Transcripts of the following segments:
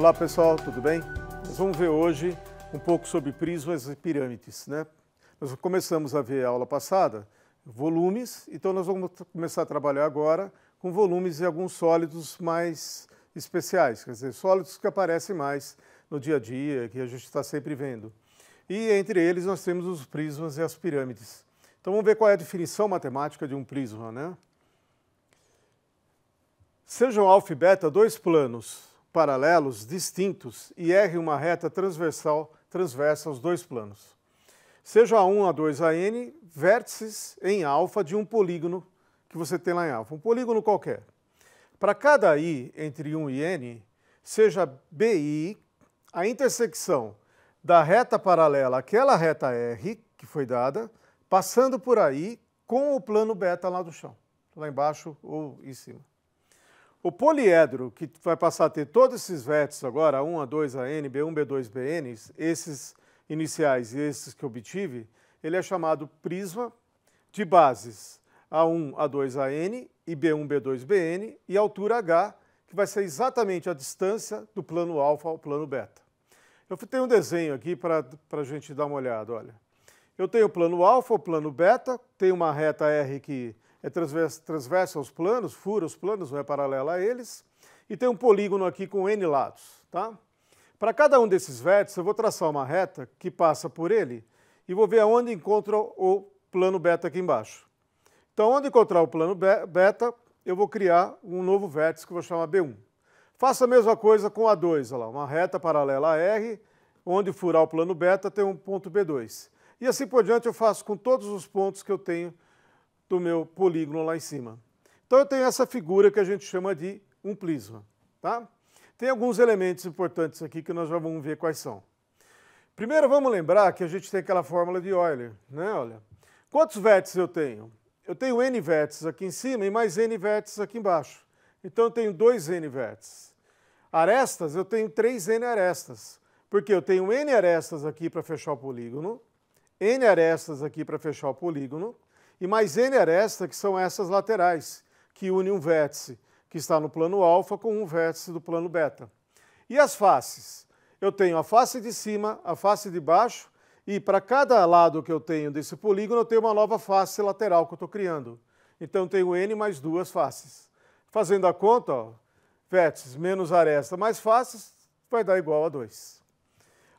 Olá pessoal, tudo bem? Nós vamos ver hoje um pouco sobre prismas e pirâmides, né? Nós começamos a ver a aula passada volumes, então nós vamos começar a trabalhar agora com volumes e alguns sólidos mais especiais, quer dizer, sólidos que aparecem mais no dia a dia, que a gente está sempre vendo. E entre eles nós temos os prismas e as pirâmides. Então vamos ver qual é a definição matemática de um prisma, né? Sejam alfa e beta dois planos paralelos distintos e erre uma reta transversal transversa aos dois planos. Seja A1, A2, AN, vértices em alfa de um polígono que você tem lá em alfa, um polígono qualquer. Para cada i entre 1 e n, seja BI a intersecção da reta paralela àquela reta R que foi dada, passando por aí com o plano beta lá do chão, lá embaixo ou em cima. O poliedro, que vai passar a ter todos esses vértices agora, A1, A2, AN, B1, B2, BN, esses iniciais e esses que obtive, ele é chamado prisma de bases A1, A2, AN e B1, B2, BN e altura H, que vai ser exatamente a distância do plano alfa ao plano beta. Eu tenho um desenho aqui para a gente dar uma olhada, olha. Eu tenho o plano alfa, o plano beta, tenho uma reta R que é transversa, transversa aos planos, fura os planos não é paralela a eles, e tem um polígono aqui com N lados, tá? Para cada um desses vértices, eu vou traçar uma reta que passa por ele e vou ver aonde encontra o plano beta aqui embaixo. Então, onde encontrar o plano beta, eu vou criar um novo vértice que eu vou chamar B1. Faça a mesma coisa com A2, lá, uma reta paralela a R, onde furar o plano beta tem um ponto B2. E assim por diante eu faço com todos os pontos que eu tenho do meu polígono lá em cima. Então eu tenho essa figura que a gente chama de um plisma. Tá? Tem alguns elementos importantes aqui que nós já vamos ver quais são. Primeiro vamos lembrar que a gente tem aquela fórmula de Euler, né? Olha, quantos vértices eu tenho? Eu tenho n vértices aqui em cima e mais n vértices aqui embaixo. Então eu tenho 2n vértices. Arestas, eu tenho 3n arestas, porque eu tenho n arestas aqui para fechar o polígono, n arestas aqui para fechar o polígono, e mais N aresta, que são essas laterais, que unem um vértice que está no plano alfa com um vértice do plano beta. E as faces? Eu tenho a face de cima, a face de baixo, e para cada lado que eu tenho desse polígono, eu tenho uma nova face lateral que eu estou criando. Então, eu tenho N mais duas faces. Fazendo a conta, ó, vértices menos aresta mais faces, vai dar igual a 2.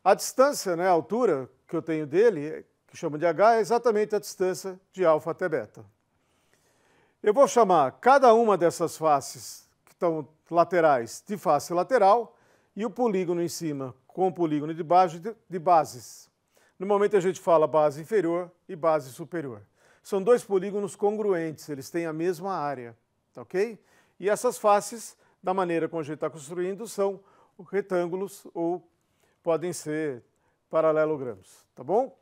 A distância, né, a altura que eu tenho dele, que chamo de H, é exatamente a distância de alfa até beta. Eu vou chamar cada uma dessas faces que estão laterais de face lateral e o polígono em cima com o polígono de baixo de, bases. No momento a gente fala base inferior e base superior. São dois polígonos congruentes, eles têm a mesma área, tá ok? E essas faces, da maneira como a gente está construindo, são retângulos ou podem ser paralelogramos, tá bom?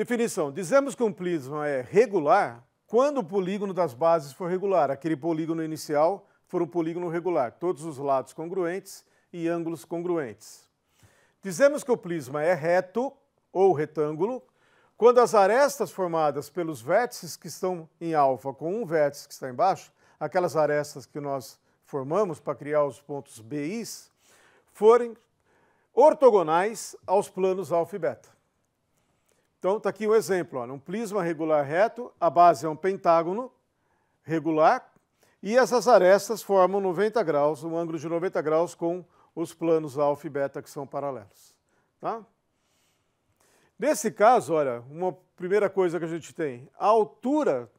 Definição: dizemos que um prisma é regular quando o polígono das bases for regular, aquele polígono inicial for um polígono regular, todos os lados congruentes e ângulos congruentes. Dizemos que o prisma é reto ou retângulo quando as arestas formadas pelos vértices que estão em alfa com um vértice que está embaixo, aquelas arestas que nós formamos para criar os pontos BIs, forem ortogonais aos planos alfa e beta. Então, está aqui o um exemplo. Olha, um prisma regular reto, a base é um pentágono regular e essas arestas formam 90 graus, um ângulo de 90 graus com os planos alfa e beta que são paralelos. Tá? Nesse caso, olha, uma primeira coisa que a gente tem, a altura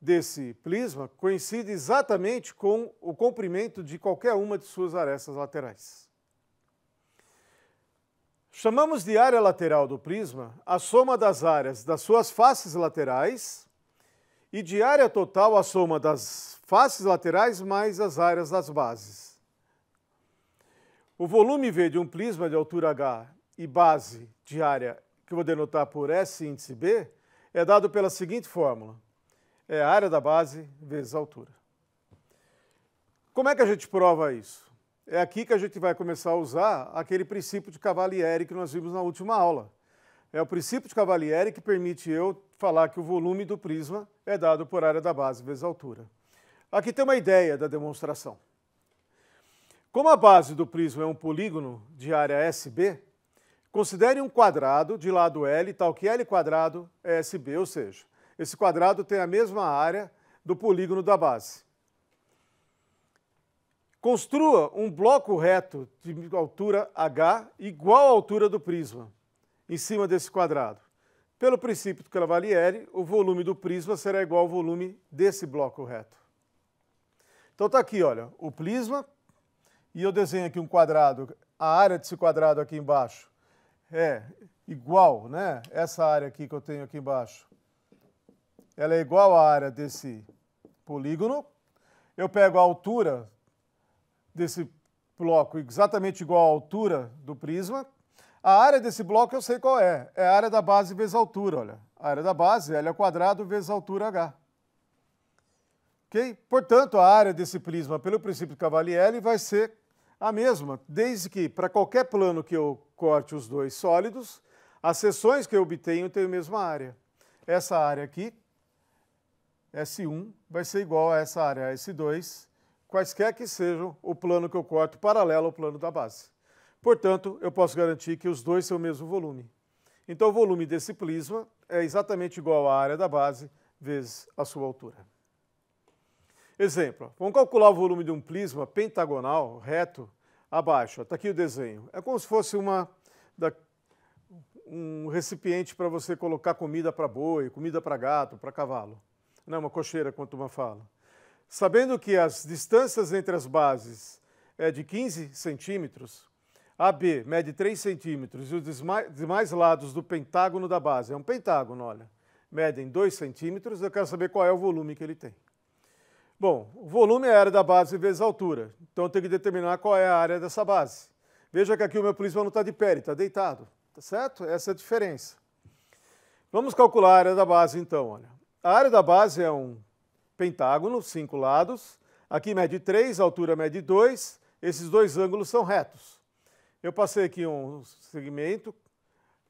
desse prisma coincide exatamente com o comprimento de qualquer uma de suas arestas laterais. Chamamos de área lateral do prisma a soma das áreas das suas faces laterais e de área total a soma das faces laterais mais as áreas das bases. O volume V de um prisma de altura H e base de área, que vou denotar por S índice B, é dado pela seguinte fórmula. É a área da base vezes a altura. Como é que a gente prova isso? é aqui que a gente vai começar a usar aquele princípio de Cavalieri que nós vimos na última aula. É o princípio de Cavalieri que permite eu falar que o volume do prisma é dado por área da base vezes altura. Aqui tem uma ideia da demonstração. Como a base do prisma é um polígono de área SB, considere um quadrado de lado L, tal que L quadrado é SB, ou seja, esse quadrado tem a mesma área do polígono da base. Construa um bloco reto de altura h igual à altura do prisma, em cima desse quadrado. Pelo princípio do Cavalieri, o volume do prisma será igual ao volume desse bloco reto. Então está aqui, olha, o prisma, e eu desenho aqui um quadrado, a área desse quadrado aqui embaixo é igual, né? Essa área aqui que eu tenho aqui embaixo, ela é igual à área desse polígono. Eu pego a altura desse bloco exatamente igual à altura do prisma. A área desse bloco eu sei qual é. É a área da base vezes a altura, olha. A área da base, L ao quadrado vezes a altura H. Ok? Portanto, a área desse prisma, pelo princípio de Cavalieri, vai ser a mesma, desde que, para qualquer plano que eu corte os dois sólidos, as seções que eu obtenho têm a mesma área. Essa área aqui, S1, vai ser igual a essa área S2, quaisquer que sejam o plano que eu corto paralelo ao plano da base. Portanto, eu posso garantir que os dois são o mesmo volume. Então, o volume desse prisma é exatamente igual à área da base vezes a sua altura. Exemplo, vamos calcular o volume de um prisma pentagonal reto abaixo. Está aqui o desenho. É como se fosse uma, da, um recipiente para você colocar comida para boi, comida para gato, para cavalo. Não, é uma cocheira, quanto uma fala. Sabendo que as distâncias entre as bases é de 15 centímetros, a B mede 3 centímetros e os demais lados do pentágono da base, é um pentágono, olha, medem 2 centímetros, eu quero saber qual é o volume que ele tem. Bom, o volume é a área da base vezes a altura, então eu tenho que determinar qual é a área dessa base. Veja que aqui o meu polícia não está de pé, ele está deitado, tá certo? Essa é a diferença. Vamos calcular a área da base então, olha. A área da base é um pentágono, cinco lados. Aqui mede 3, altura mede 2. Esses dois ângulos são retos. Eu passei aqui um segmento,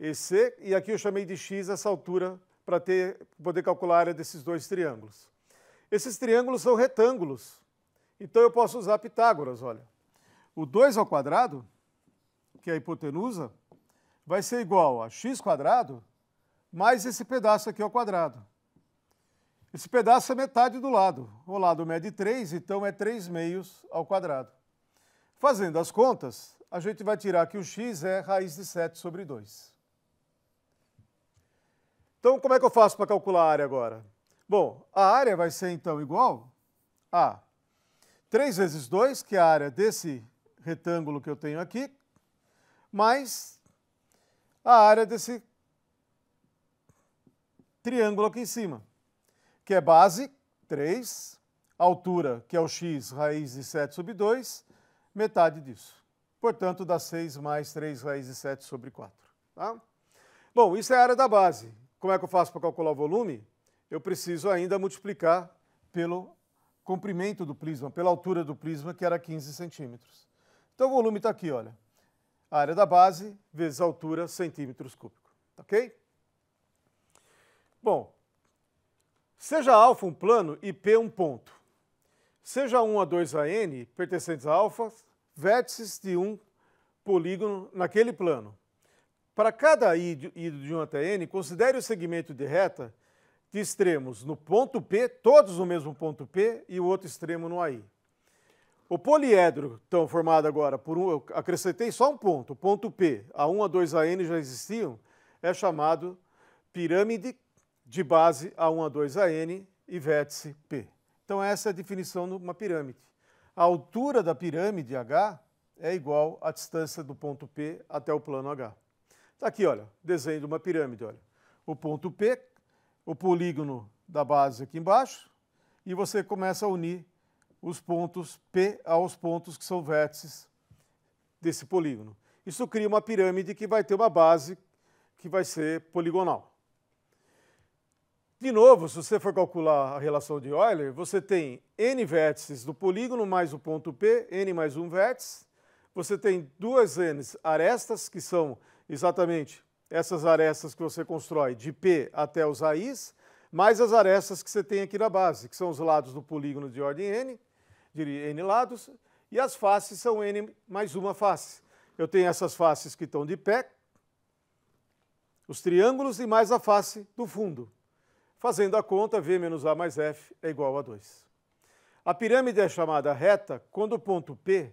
EC, e aqui eu chamei de X essa altura para poder calcular a área desses dois triângulos. Esses triângulos são retângulos. Então eu posso usar Pitágoras, olha. O 2 ao quadrado, que é a hipotenusa, vai ser igual a x quadrado mais esse pedaço aqui ao quadrado. Esse pedaço é metade do lado. O lado mede 3, então é 3 meios ao quadrado. Fazendo as contas, a gente vai tirar que o x é raiz de 7 sobre 2. Então, como é que eu faço para calcular a área agora? Bom, a área vai ser então igual a 3 vezes 2, que é a área desse retângulo que eu tenho aqui, mais a área desse triângulo aqui em cima que é base, 3, altura, que é o x raiz de 7 sobre 2, metade disso. Portanto, dá 6 mais 3 raiz de 7 sobre 4. Tá? Bom, isso é a área da base. Como é que eu faço para calcular o volume? Eu preciso ainda multiplicar pelo comprimento do prisma, pela altura do prisma, que era 15 centímetros. Então o volume está aqui, olha. A área da base vezes a altura centímetros cúbicos, ok? Bom, Seja alfa um plano e P um ponto. Seja 1 a 2 a n pertencentes a alfa, vértices de um polígono naquele plano. Para cada i de 1 até n, considere o segmento de reta de extremos no ponto P, todos no mesmo ponto P, e o outro extremo no AI. O poliedro, então, formado agora por um, eu acrescentei só um ponto, ponto P, a 1 a 2 a n já existiam, é chamado pirâmide de base A1, A2, AN e vértice P. Então essa é a definição de uma pirâmide. A altura da pirâmide H é igual à distância do ponto P até o plano H. Está aqui, olha, desenho de uma pirâmide, olha. O ponto P, o polígono da base aqui embaixo, e você começa a unir os pontos P aos pontos que são vértices desse polígono. Isso cria uma pirâmide que vai ter uma base que vai ser poligonal. De novo, se você for calcular a relação de Euler, você tem n vértices do polígono mais o ponto P, n mais um vértice. Você tem duas n arestas, que são exatamente essas arestas que você constrói de P até os raiz, mais as arestas que você tem aqui na base, que são os lados do polígono de ordem n, de n lados, e as faces são n mais uma face. Eu tenho essas faces que estão de pé, os triângulos e mais a face do fundo. Fazendo a conta, V menos A mais F é igual a 2. A pirâmide é chamada reta quando o ponto P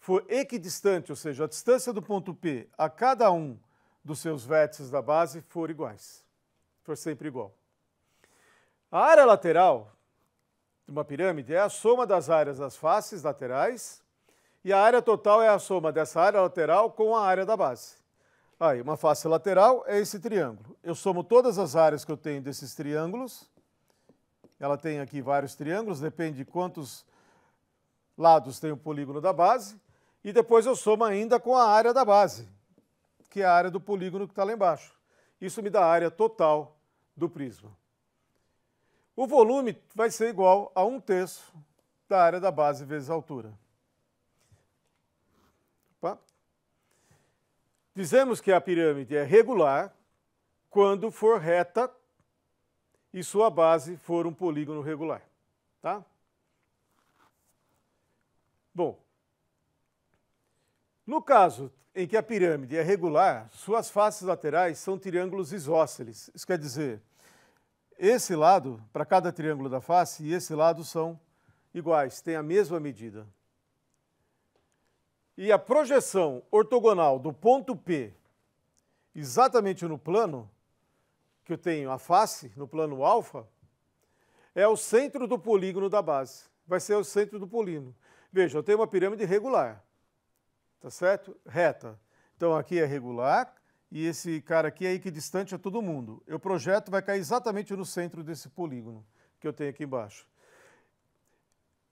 for equidistante, ou seja, a distância do ponto P a cada um dos seus vértices da base for iguais, for sempre igual. A área lateral de uma pirâmide é a soma das áreas das faces laterais e a área total é a soma dessa área lateral com a área da base. Aí, uma face lateral é esse triângulo. Eu somo todas as áreas que eu tenho desses triângulos. Ela tem aqui vários triângulos, depende de quantos lados tem o polígono da base. E depois eu somo ainda com a área da base, que é a área do polígono que está lá embaixo. Isso me dá a área total do prisma. O volume vai ser igual a um terço da área da base vezes a altura. Dizemos que a pirâmide é regular quando for reta e sua base for um polígono regular, tá? Bom, no caso em que a pirâmide é regular, suas faces laterais são triângulos isósceles. Isso quer dizer, esse lado, para cada triângulo da face, e esse lado são iguais, têm a mesma medida e a projeção ortogonal do ponto P exatamente no plano que eu tenho a face, no plano alfa, é o centro do polígono da base. Vai ser o centro do polígono. Veja, eu tenho uma pirâmide regular, tá certo? Reta. Então aqui é regular e esse cara aqui é equidistante a todo mundo. Eu projeto, vai cair exatamente no centro desse polígono que eu tenho aqui embaixo.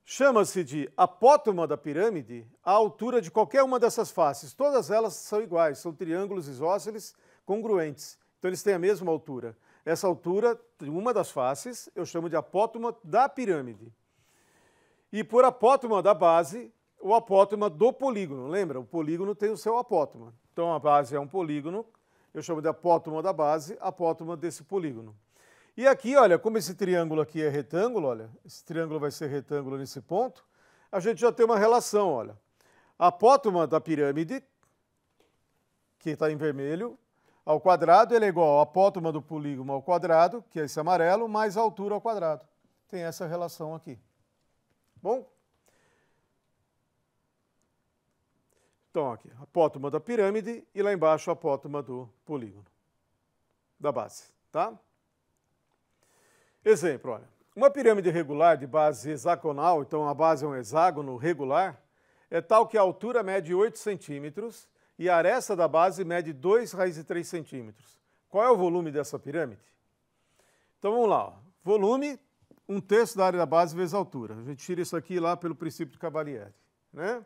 Chama-se de apótoma da pirâmide a altura de qualquer uma dessas faces. Todas elas são iguais, são triângulos isósceles congruentes. Então eles têm a mesma altura. Essa altura, de uma das faces, eu chamo de apótoma da pirâmide. E por apótoma da base, o apótoma do polígono. Lembra? O polígono tem o seu apótoma. Então a base é um polígono, eu chamo de apótoma da base, apótoma desse polígono. E aqui, olha, como esse triângulo aqui é retângulo, olha, esse triângulo vai ser retângulo nesse ponto, a gente já tem uma relação, olha. A apótoma da pirâmide, que está em vermelho, ao quadrado, ela é igual à apótoma do polígono ao quadrado, que é esse amarelo, mais a altura ao quadrado. Tem essa relação aqui. Bom? Então, aqui, apótoma da pirâmide e lá embaixo a apótoma do polígono, da base, tá? Exemplo, olha, uma pirâmide regular de base hexagonal, então a base é um hexágono regular, é tal que a altura mede 8 centímetros e a aresta da base mede 2 raiz de 3 centímetros. Qual é o volume dessa pirâmide? Então vamos lá, ó. volume, um terço da área da base vezes a altura. A gente tira isso aqui lá pelo princípio de Cavalieri. Né?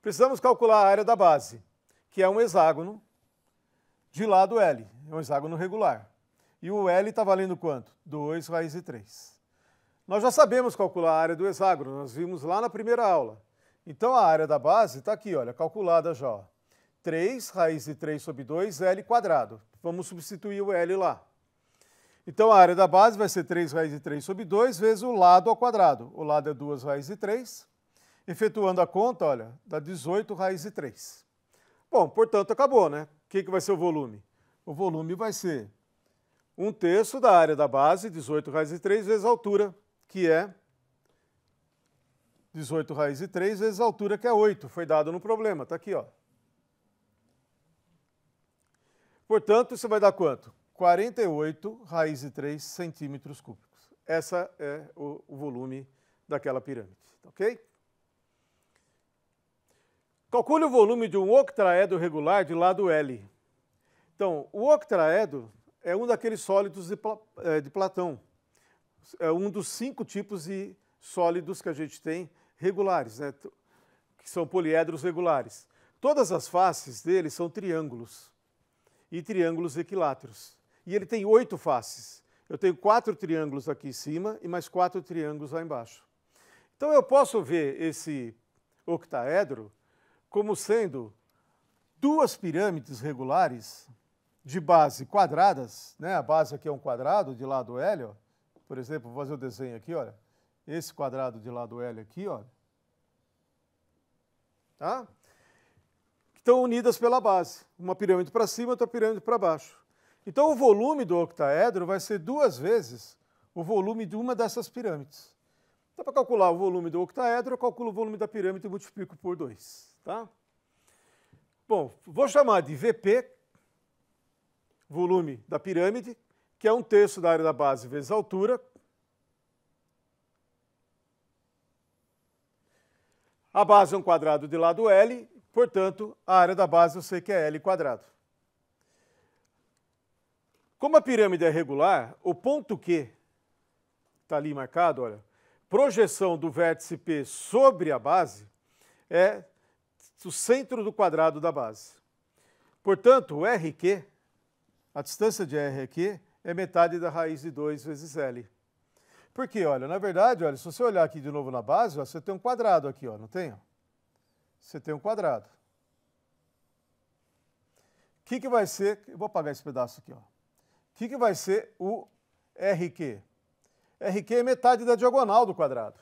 Precisamos calcular a área da base, que é um hexágono de lado L, é um hexágono regular. E o L está valendo quanto? 2 raiz de 3. Nós já sabemos calcular a área do hexágono, nós vimos lá na primeira aula. Então a área da base está aqui, olha, calculada já. Ó. 3 raiz de 3 sobre 2, L quadrado. Vamos substituir o L lá. Então a área da base vai ser 3 raiz de 3 sobre 2 vezes o lado ao quadrado. O lado é 2 raiz de 3. Efetuando a conta, olha, dá 18 raiz de 3. Bom, portanto, acabou, né? O que, que vai ser o volume? O volume vai ser um terço da área da base, 18 raiz de 3, vezes a altura, que é 18 raiz de 3 vezes a altura, que é 8. Foi dado no problema, está aqui. ó. Portanto, isso vai dar quanto? 48 raiz de 3 centímetros cúbicos. Essa é o, o volume daquela pirâmide, tá ok? Calcule o volume de um octaedro regular de lado L. Então, o octaedro é um daqueles sólidos de, é, de Platão. É um dos cinco tipos de sólidos que a gente tem regulares, né? que são poliedros regulares. Todas as faces dele são triângulos e triângulos equiláteros. E ele tem oito faces. Eu tenho quatro triângulos aqui em cima e mais quatro triângulos lá embaixo. Então eu posso ver esse octaedro como sendo duas pirâmides regulares de base quadradas, né? a base aqui é um quadrado de lado L, ó. por exemplo, vou fazer o desenho aqui, olha, esse quadrado de lado L aqui, olha, tá? estão unidas pela base, uma pirâmide para cima, outra pirâmide para baixo. Então o volume do octaedro vai ser duas vezes o volume de uma dessas pirâmides. Então para calcular o volume do octaedro, eu calculo o volume da pirâmide e multiplico por 2, tá? Bom, vou chamar de VP, volume da pirâmide, que é um terço da área da base vezes a altura. A base é um quadrado de lado L, portanto, a área da base eu sei que é L quadrado. Como a pirâmide é regular, o ponto Q, está ali marcado, olha, projeção do vértice P sobre a base é o centro do quadrado da base. Portanto, o RQ a distância de R aqui é metade da raiz de 2 vezes L. Porque, olha, na verdade, olha, se você olhar aqui de novo na base, ó, você tem um quadrado aqui, ó, não tem? Ó? Você tem um quadrado. O que, que vai ser, eu vou apagar esse pedaço aqui, ó. o que, que vai ser o RQ? RQ é metade da diagonal do quadrado.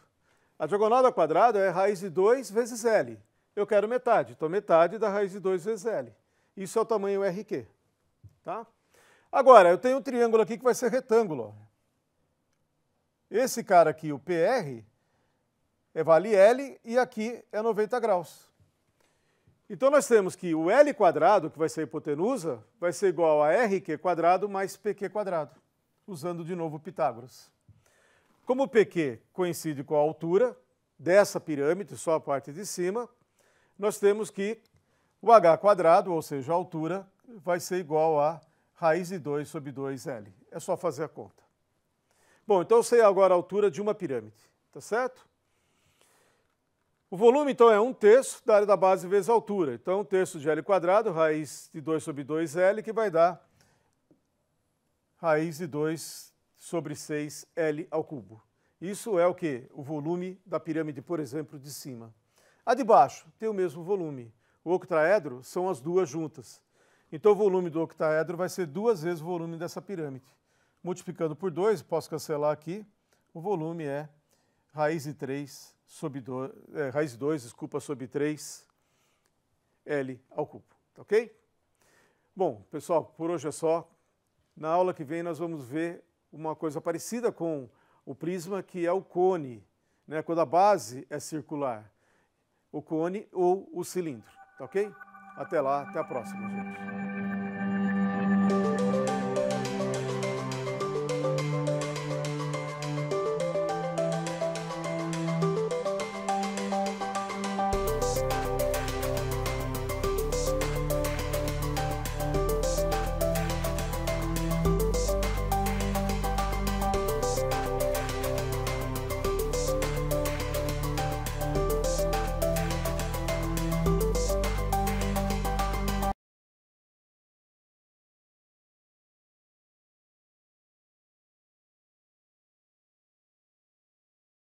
A diagonal do quadrado é raiz de 2 vezes L. Eu quero metade, então metade da raiz de 2 vezes L. Isso é o tamanho RQ, tá? Agora, eu tenho um triângulo aqui que vai ser retângulo. Esse cara aqui, o PR, é vale L e aqui é 90 graus. Então nós temos que o L quadrado, que vai ser a hipotenusa, vai ser igual a RQ quadrado mais PQ quadrado, usando de novo Pitágoras. Como o PQ coincide com a altura dessa pirâmide, só a parte de cima, nós temos que o h quadrado, ou seja, a altura, vai ser igual a raiz de 2 sobre 2L. É só fazer a conta. Bom, então eu sei agora a altura de uma pirâmide, tá certo? O volume, então, é um terço da área da base vezes a altura. Então, um terço de L quadrado, raiz de 2 sobre 2L, que vai dar raiz de 2 sobre 6L ao cubo. Isso é o que? O volume da pirâmide, por exemplo, de cima. A de baixo tem o mesmo volume. O octaedro são as duas juntas. Então o volume do octaedro vai ser duas vezes o volume dessa pirâmide. Multiplicando por 2, posso cancelar aqui, o volume é raiz de 3 sobre 2, é, raiz de 2, desculpa, sobre 3, L ao cubo, tá ok? Bom, pessoal, por hoje é só. Na aula que vem nós vamos ver uma coisa parecida com o prisma, que é o cone, né? quando a base é circular, o cone ou o cilindro, tá ok? Até lá, até a próxima, gente.